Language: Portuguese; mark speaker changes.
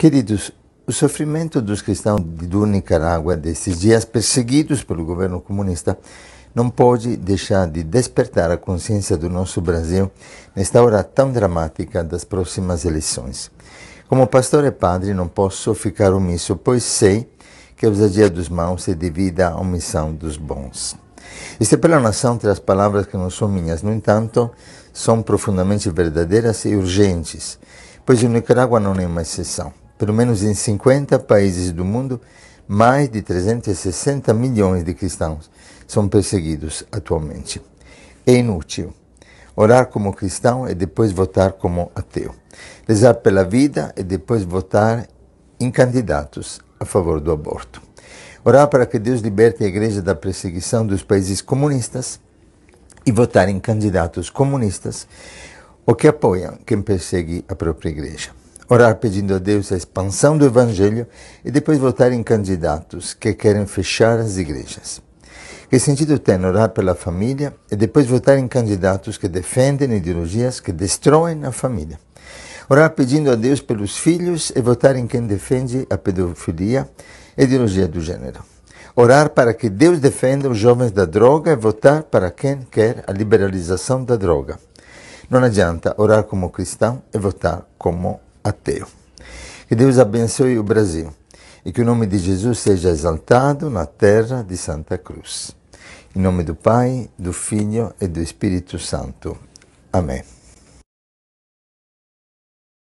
Speaker 1: Queridos, o sofrimento dos cristãos do Nicarágua desses dias, perseguidos pelo governo comunista, não pode deixar de despertar a consciência do nosso Brasil nesta hora tão dramática das próximas eleições. Como pastor e padre, não posso ficar omisso, pois sei que a ousadia dos maus é devida à omissão dos bons. Este pela nação as palavras que não são minhas, no entanto, são profundamente verdadeiras e urgentes, pois o Nicarágua não é uma exceção pelo menos em 50 países do mundo, mais de 360 milhões de cristãos são perseguidos atualmente. É inútil orar como cristão e é depois votar como ateu, rezar pela vida e é depois votar em candidatos a favor do aborto, orar para que Deus liberte a igreja da perseguição dos países comunistas e votar em candidatos comunistas ou que apoiam quem persegue a própria igreja orar pedindo a Deus a expansão do Evangelho e depois votar em candidatos que querem fechar as igrejas. Que sentido tem orar pela família e depois votar em candidatos que defendem ideologias que destroem a família? Orar pedindo a Deus pelos filhos e votar em quem defende a pedofilia e ideologia do gênero orar para que Deus defenda os jovens da droga e votar para quem quer a liberalização da droga. Não adianta orar como cristão e votar como ateu. Que Deus abençoe o Brasil e que o nome de Jesus seja exaltado na terra de Santa Cruz. Em nome do Pai, do Filho e do Espírito Santo. Amém.